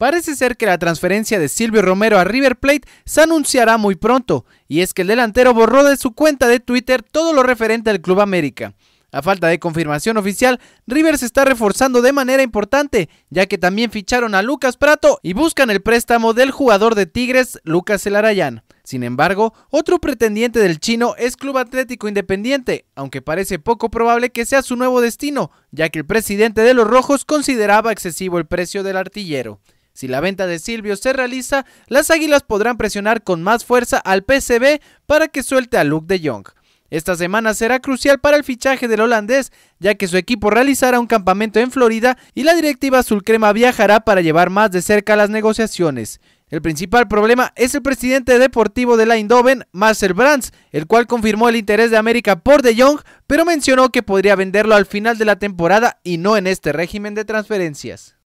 Parece ser que la transferencia de Silvio Romero a River Plate se anunciará muy pronto, y es que el delantero borró de su cuenta de Twitter todo lo referente al Club América. A falta de confirmación oficial, River se está reforzando de manera importante, ya que también ficharon a Lucas Prato y buscan el préstamo del jugador de Tigres, Lucas Elarayán. Sin embargo, otro pretendiente del chino es Club Atlético Independiente, aunque parece poco probable que sea su nuevo destino, ya que el presidente de los Rojos consideraba excesivo el precio del artillero. Si la venta de Silvio se realiza, las Águilas podrán presionar con más fuerza al PCB para que suelte a Luke de Jong. Esta semana será crucial para el fichaje del holandés, ya que su equipo realizará un campamento en Florida y la directiva sulcrema viajará para llevar más de cerca las negociaciones. El principal problema es el presidente deportivo de la Indoven, Marcel Brands, el cual confirmó el interés de América por De Jong, pero mencionó que podría venderlo al final de la temporada y no en este régimen de transferencias.